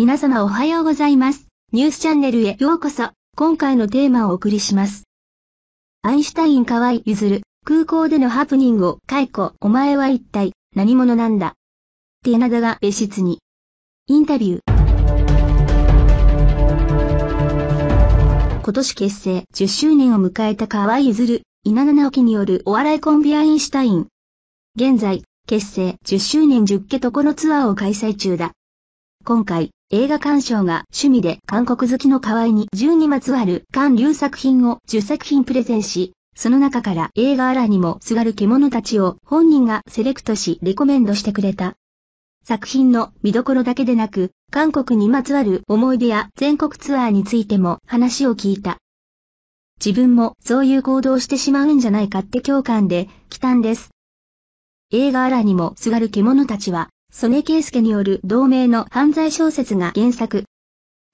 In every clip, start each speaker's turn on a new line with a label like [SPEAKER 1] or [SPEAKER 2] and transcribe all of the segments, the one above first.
[SPEAKER 1] 皆様おはようございます。ニュースチャンネルへようこそ。今回のテーマをお送りします。アインシュタイン河合譲る、空港でのハプニングを解雇。お前は一体何者なんだティアナダが別室に。インタビュー。今年結成10周年を迎えた河合譲る、稲田直樹によるお笑いコンビアインシュタイン。現在、結成10周年10家とこのツアーを開催中だ。今回、映画鑑賞が趣味で韓国好きの河合に10にまつわる韓流作品を10作品プレゼンし、その中から映画アラにもすがる獣たちを本人がセレクトしレコメンドしてくれた。作品の見どころだけでなく、韓国にまつわる思い出や全国ツアーについても話を聞いた。自分もそういう行動してしまうんじゃないかって共感で、来たんです。映画アラにもすがる獣たちは、曽根圭介による同名の犯罪小説が原作。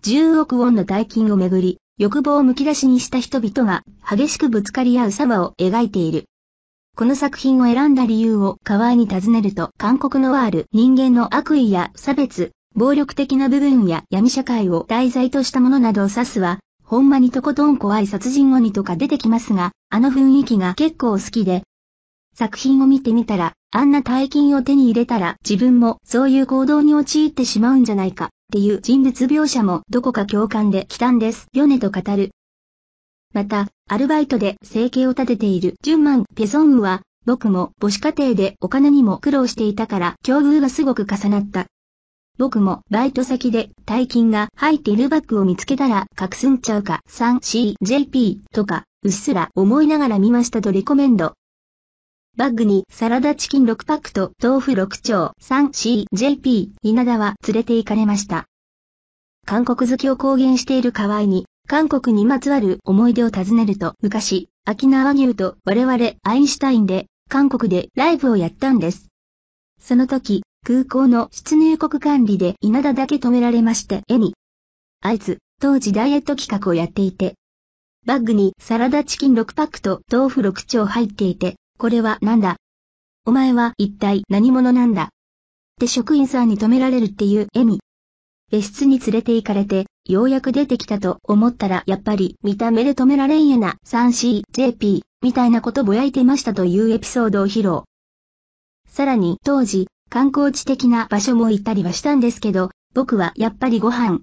[SPEAKER 1] 10億ウォンの大金をめぐり、欲望をむき出しにした人々が激しくぶつかり合うバを描いている。この作品を選んだ理由を河合に尋ねると韓国のワール人間の悪意や差別、暴力的な部分や闇社会を題材としたものなどを指すは、ほんまにとことん怖い殺人鬼とか出てきますが、あの雰囲気が結構好きで、作品を見てみたらあんな大金を手に入れたら自分もそういう行動に陥ってしまうんじゃないかっていう人物描写もどこか共感できたんですよねと語る。また、アルバイトで生計を立てているジュンマン・ペソンウは、僕も母子家庭でお金にも苦労していたから境遇がすごく重なった。僕もバイト先で大金が入っているバッグを見つけたら隠すんちゃうか 3CJP とかうっすら思いながら見ましたとレコメンド。バッグにサラダチキン6パックと豆腐6丁 3CJP 稲田は連れて行かれました。韓国好きを公言している河合に、韓国にまつわる思い出を尋ねると昔、秋縄牛と我々アインシュタインで韓国でライブをやったんです。その時、空港の出入国管理で稲田だけ止められまして、絵に。あいつ、当時ダイエット企画をやっていて、バッグにサラダチキン6パックと豆腐6丁入っていて、これは何だお前は一体何者なんだって職員さんに止められるっていう笑み。別室に連れて行かれて、ようやく出てきたと思ったらやっぱり見た目で止められんやな 3CJP みたいなことぼやいてましたというエピソードを披露。さらに当時、観光地的な場所も行ったりはしたんですけど、僕はやっぱりご飯。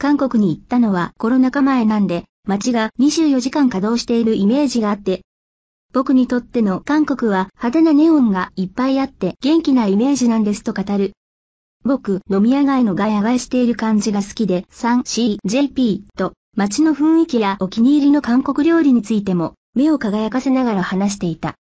[SPEAKER 1] 韓国に行ったのはコロナ禍前なんで、街が24時間稼働しているイメージがあって、僕にとっての韓国は派手なネオンがいっぱいあって元気なイメージなんですと語る。僕、飲み屋街のガヤガヤしている感じが好きで 3CJP と街の雰囲気やお気に入りの韓国料理についても目を輝かせながら話していた。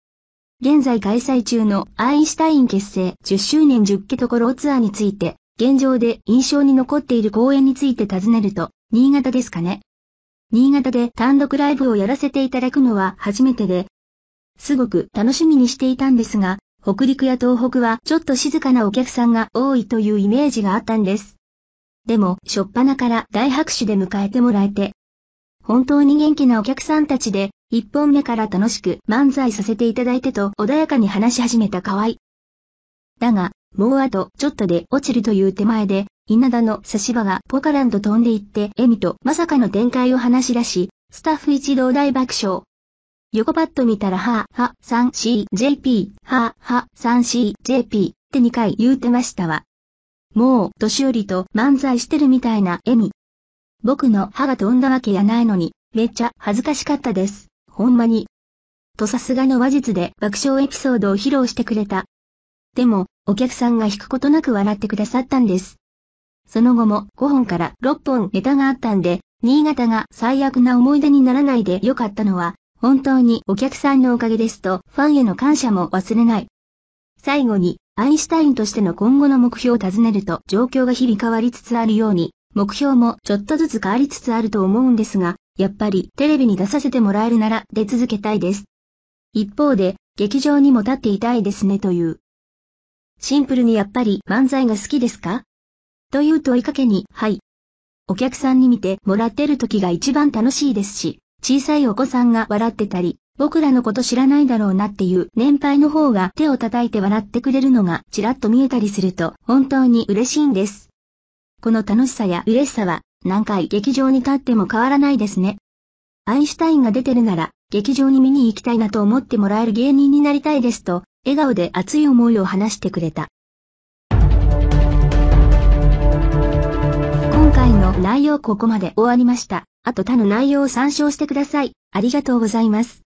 [SPEAKER 1] 現在開催中のアインシュタイン結成10周年10ケトコロツアーについて、現状で印象に残っている公演について尋ねると、新潟ですかね。新潟で単独ライブをやらせていただくのは初めてで、すごく楽しみにしていたんですが、北陸や東北はちょっと静かなお客さんが多いというイメージがあったんです。でも、しょっぱなから大拍手で迎えてもらえて、本当に元気なお客さんたちで、一本目から楽しく漫才させていただいてと穏やかに話し始めた河合。だが、もうあとちょっとで落ちるという手前で、稲田の差し場がポカランと飛んでいって、エミとまさかの展開を話し出し、スタッフ一同大爆笑。横パッと見たら、は、は、三、c j p は、は、三、c j p って2回言うてましたわ。もう、年寄りと漫才してるみたいな笑み。僕の歯が飛んだわけやないのに、めっちゃ恥ずかしかったです。ほんまに。とさすがの話術で爆笑エピソードを披露してくれた。でも、お客さんが引くことなく笑ってくださったんです。その後も5本から6本ネタがあったんで、新潟が最悪な思い出にならないでよかったのは、本当にお客さんのおかげですと、ファンへの感謝も忘れない。最後に、アインシュタインとしての今後の目標を尋ねると、状況が日々変わりつつあるように、目標もちょっとずつ変わりつつあると思うんですが、やっぱりテレビに出させてもらえるなら出続けたいです。一方で、劇場にも立っていたいですねという。シンプルにやっぱり漫才が好きですかという問いかけに、はい。お客さんに見てもらってる時が一番楽しいですし、小さいお子さんが笑ってたり、僕らのこと知らないだろうなっていう年配の方が手を叩いて笑ってくれるのがちらっと見えたりすると本当に嬉しいんです。この楽しさや嬉しさは何回劇場に立っても変わらないですね。アインシュタインが出てるなら劇場に見に行きたいなと思ってもらえる芸人になりたいですと笑顔で熱い思いを話してくれた。今回の内容ここまで終わりました。あと他の内容を参照してください。ありがとうございます。